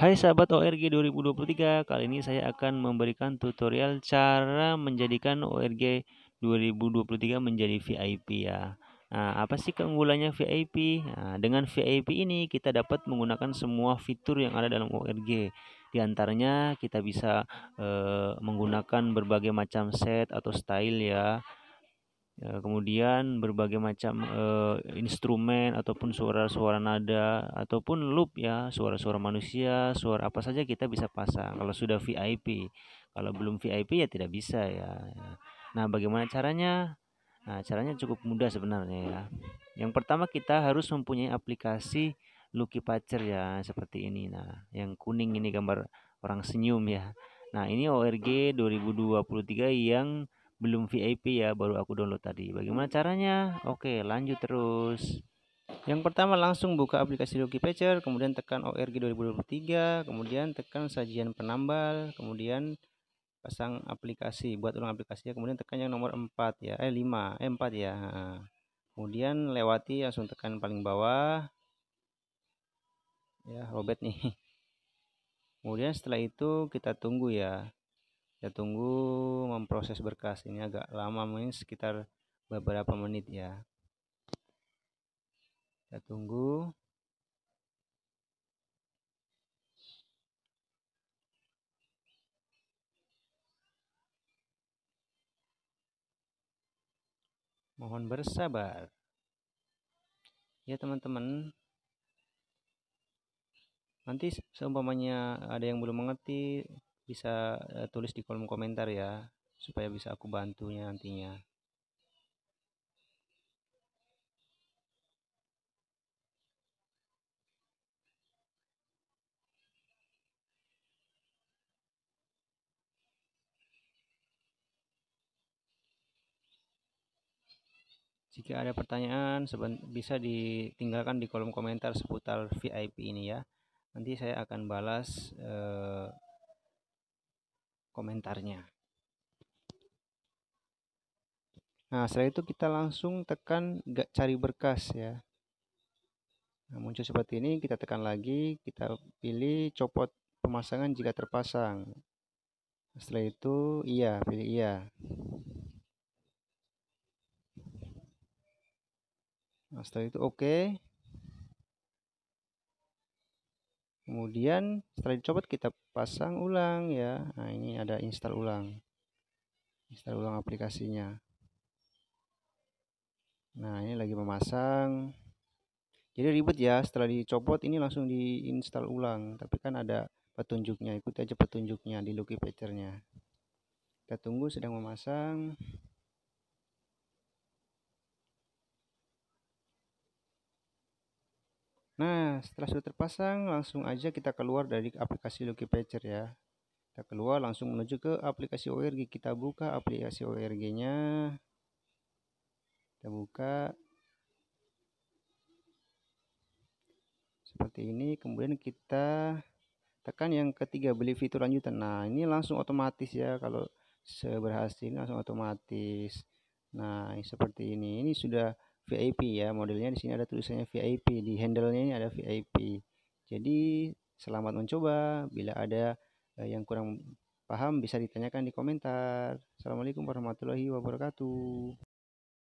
Hai sahabat ORG 2023, kali ini saya akan memberikan tutorial cara menjadikan ORG 2023 menjadi VIP ya. Nah, apa sih keunggulannya VIP? Nah, dengan VIP ini kita dapat menggunakan semua fitur yang ada dalam ORG. Di antaranya kita bisa eh, menggunakan berbagai macam set atau style ya Ya, kemudian berbagai macam uh, instrumen ataupun suara-suara nada ataupun loop ya suara-suara manusia suara apa saja kita bisa pasang kalau sudah VIP kalau belum VIP ya tidak bisa ya nah bagaimana caranya nah caranya cukup mudah sebenarnya ya yang pertama kita harus mempunyai aplikasi Lucky Patcher ya seperti ini nah yang kuning ini gambar orang senyum ya nah ini ORG 2023 yang belum VIP ya baru aku download tadi bagaimana caranya oke lanjut terus yang pertama langsung buka aplikasi Doki Pager kemudian tekan ORG 2023 kemudian tekan sajian penambal kemudian pasang aplikasi buat ulang aplikasinya kemudian tekan yang nomor 4 ya eh 5 eh 4 ya kemudian lewati langsung tekan paling bawah ya robet nih kemudian setelah itu kita tunggu ya kita tunggu proses berkas ini agak lama mungkin sekitar beberapa menit ya kita tunggu mohon bersabar ya teman-teman nanti seumpamanya ada yang belum mengerti bisa eh, tulis di kolom komentar ya supaya bisa aku bantunya nantinya Jika ada pertanyaan, bisa ditinggalkan di kolom komentar seputar VIP ini ya. Nanti saya akan balas eh, komentarnya. Nah, setelah itu kita langsung tekan gak cari berkas ya. Nah, muncul seperti ini, kita tekan lagi, kita pilih copot pemasangan jika terpasang. Setelah itu, iya, pilih iya. Nah, setelah itu oke. Okay. Kemudian setelah dicopot kita pasang ulang ya. Nah, ini ada install ulang. Install ulang aplikasinya. Nah, ini lagi memasang. Jadi ribet ya, setelah dicopot ini langsung diinstal ulang. Tapi kan ada petunjuknya, ikuti aja petunjuknya di Lucky Patcher-nya. Kita tunggu sedang memasang. Nah, setelah sudah terpasang, langsung aja kita keluar dari aplikasi Lucky Patcher ya. Kita keluar langsung menuju ke aplikasi ORG. Kita buka aplikasi ORG-nya kita buka seperti ini kemudian kita tekan yang ketiga beli fitur lanjutan nah ini langsung otomatis ya kalau seberhasil langsung otomatis nah seperti ini ini sudah VIP ya modelnya di sini ada tulisannya VIP di handle-nya ini ada VIP jadi selamat mencoba bila ada eh, yang kurang paham bisa ditanyakan di komentar assalamualaikum warahmatullahi wabarakatuh